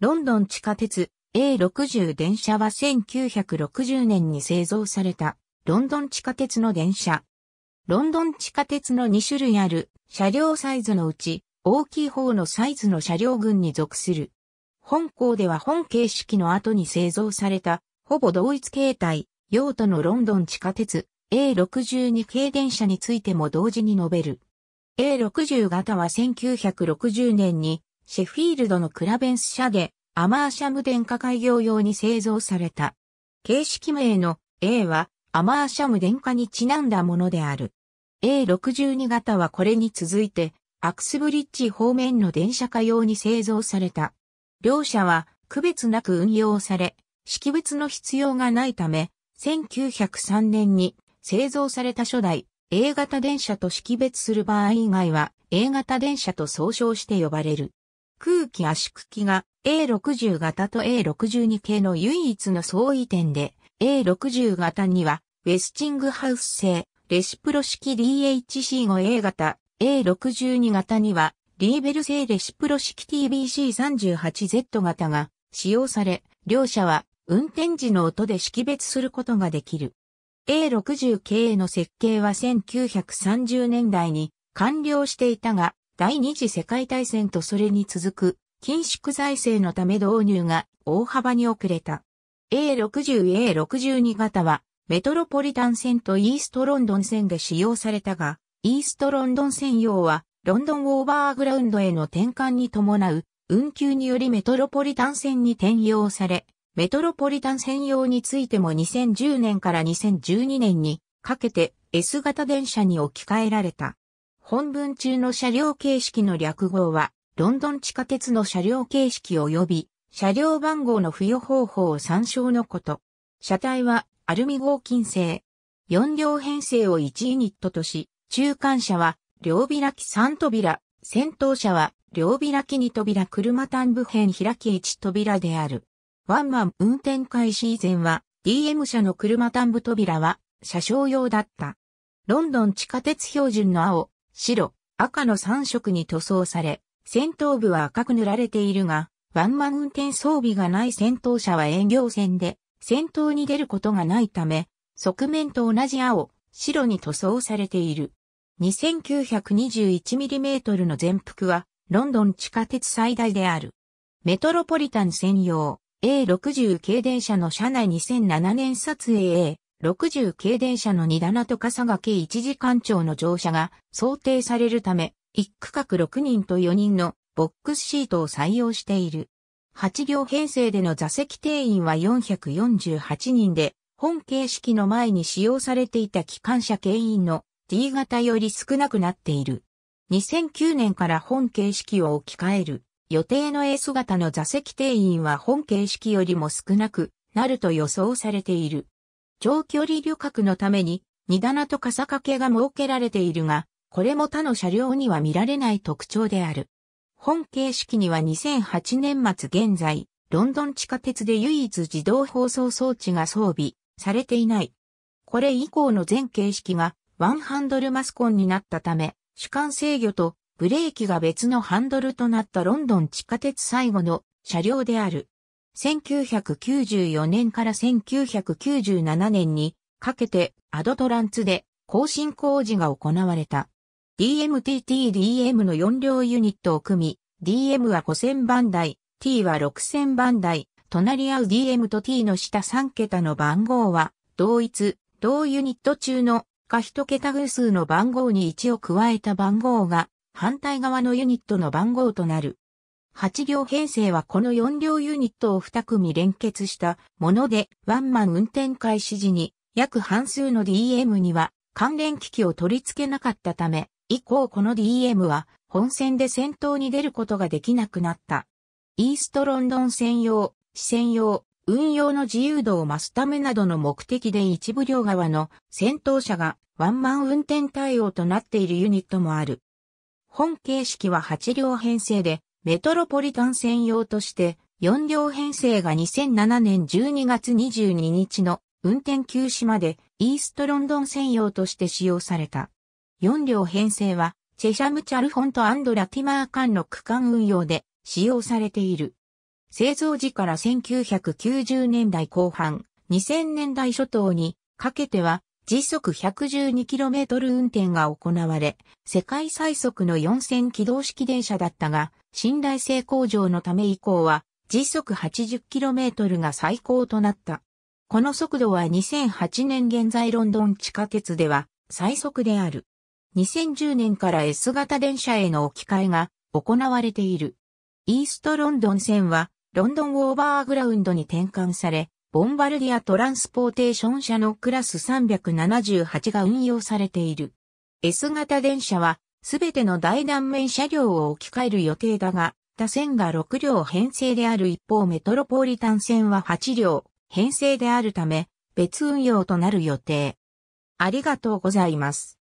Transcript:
ロンドン地下鉄 A60 電車は1960年に製造されたロンドン地下鉄の電車。ロンドン地下鉄の2種類ある車両サイズのうち大きい方のサイズの車両群に属する。本校では本形式の後に製造されたほぼ同一形態用途のロンドン地下鉄 A62 系電車についても同時に述べる。A60 型は1960年にシェフィールドのクラベンス社でアマーシャム電化開業用に製造された。形式名の A はアマーシャム電化にちなんだものである。A62 型はこれに続いてアクスブリッジ方面の電車化用に製造された。両社は区別なく運用され、識別の必要がないため、1903年に製造された初代 A 型電車と識別する場合以外は A 型電車と総称して呼ばれる。空気圧縮機が A60 型と A62 系の唯一の相違点で A60 型にはウェスチングハウス製レシプロ式 DHC5A 型 A62 型にはリーベル製レシプロ式 TBC38Z 型が使用され両者は運転時の音で識別することができる。A60 系の設計は1930年代に完了していたが、第二次世界大戦とそれに続く緊縮財政のため導入が大幅に遅れた。A60、A62 型はメトロポリタン線とイーストロンドン線で使用されたが、イーストロンドン線用はロンドンオーバーグラウンドへの転換に伴う運休によりメトロポリタン線に転用され、メトロポリタン専用についても2010年から2012年にかけて S 型電車に置き換えられた。本文中の車両形式の略号は、ロンドン地下鉄の車両形式及び、車両番号の付与方法を参照のこと。車体はアルミ合金製。4両編成を1ユニットとし、中間車は両開き3扉、先頭車は両開き2扉車単部編開き1扉である。ワンマン運転開始以前は DM 車の車単部扉は車掌用だった。ロンドン地下鉄標準の青、白、赤の3色に塗装され、戦闘部は赤く塗られているが、ワンマン運転装備がない戦闘車は営業線で、戦闘に出ることがないため、側面と同じ青、白に塗装されている。2921mm の全幅は、ロンドン地下鉄最大である。メトロポリタン専用 A60 系電車の車内2007年撮影60系電車の2棚と笠掛計1時間長の乗車が想定されるため、1区画6人と4人のボックスシートを採用している。8両編成での座席定員は448人で、本形式の前に使用されていた機関車牽引の D 型より少なくなっている。2009年から本形式を置き換える。予定の S 型の座席定員は本形式よりも少なくなると予想されている。長距離旅客のために荷棚と傘掛けが設けられているが、これも他の車両には見られない特徴である。本形式には2008年末現在、ロンドン地下鉄で唯一自動放送装置が装備されていない。これ以降の全形式がワンハンドルマスコンになったため、主管制御とブレーキが別のハンドルとなったロンドン地下鉄最後の車両である。1994年から1997年にかけてアドトランツで更新工事が行われた。DMTTDM の4両ユニットを組み、DM は5000番台、T は6000番台、隣り合う DM と T の下3桁の番号は、同一、同ユニット中のか1桁偶数の番号に1を加えた番号が、反対側のユニットの番号となる。8両編成はこの4両ユニットを2組連結したもので、ワンマン運転開始時に約半数の DM には関連機器を取り付けなかったため、以降この DM は本線で先頭に出ることができなくなった。イーストロンドン専用、市専用、運用の自由度を増すためなどの目的で一部両側の先頭車がワンマン運転対応となっているユニットもある。本形式は8両編成でメトロポリタン専用として、4両編成が2007年12月22日の運転休止までイーストロンドン専用として使用された。4両編成は、チェシャムチャルフォントラティマー間の区間運用で使用されている。製造時から1990年代後半、2000年代初頭にかけては時速 112km 運転が行われ、世界最速の4000機動式電車だったが、信頼性向上のため以降は、時速 80km が最高となった。この速度は2008年現在ロンドン地下鉄では最速である。2010年から S 型電車への置き換えが行われている。イーストロンドン線はロンドンオーバーグラウンドに転換され、ボンバルディアトランスポーテーション車のクラス378が運用されている。S 型電車はすべての大断面車両を置き換える予定だが、他線が6両編成である一方メトロポリタン線は8両編成であるため、別運用となる予定。ありがとうございます。